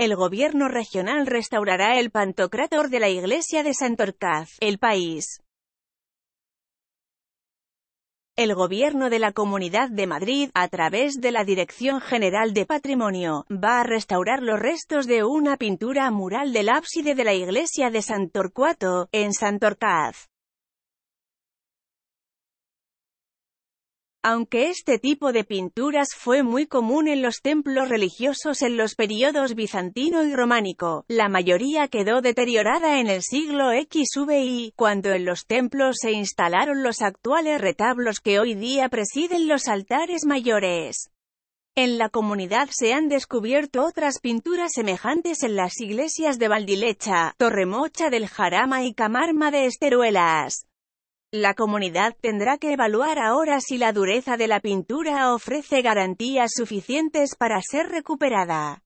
El gobierno regional restaurará el Pantocrátor de la iglesia de Santorcaz, el país. El Gobierno de la Comunidad de Madrid, a través de la Dirección General de Patrimonio, va a restaurar los restos de una pintura mural del ábside de la iglesia de Santorcuato, en Santorcaz. Aunque este tipo de pinturas fue muy común en los templos religiosos en los periodos bizantino y románico, la mayoría quedó deteriorada en el siglo XVI, cuando en los templos se instalaron los actuales retablos que hoy día presiden los altares mayores. En la comunidad se han descubierto otras pinturas semejantes en las iglesias de Valdilecha, Torremocha del Jarama y Camarma de Esteruelas. La comunidad tendrá que evaluar ahora si la dureza de la pintura ofrece garantías suficientes para ser recuperada.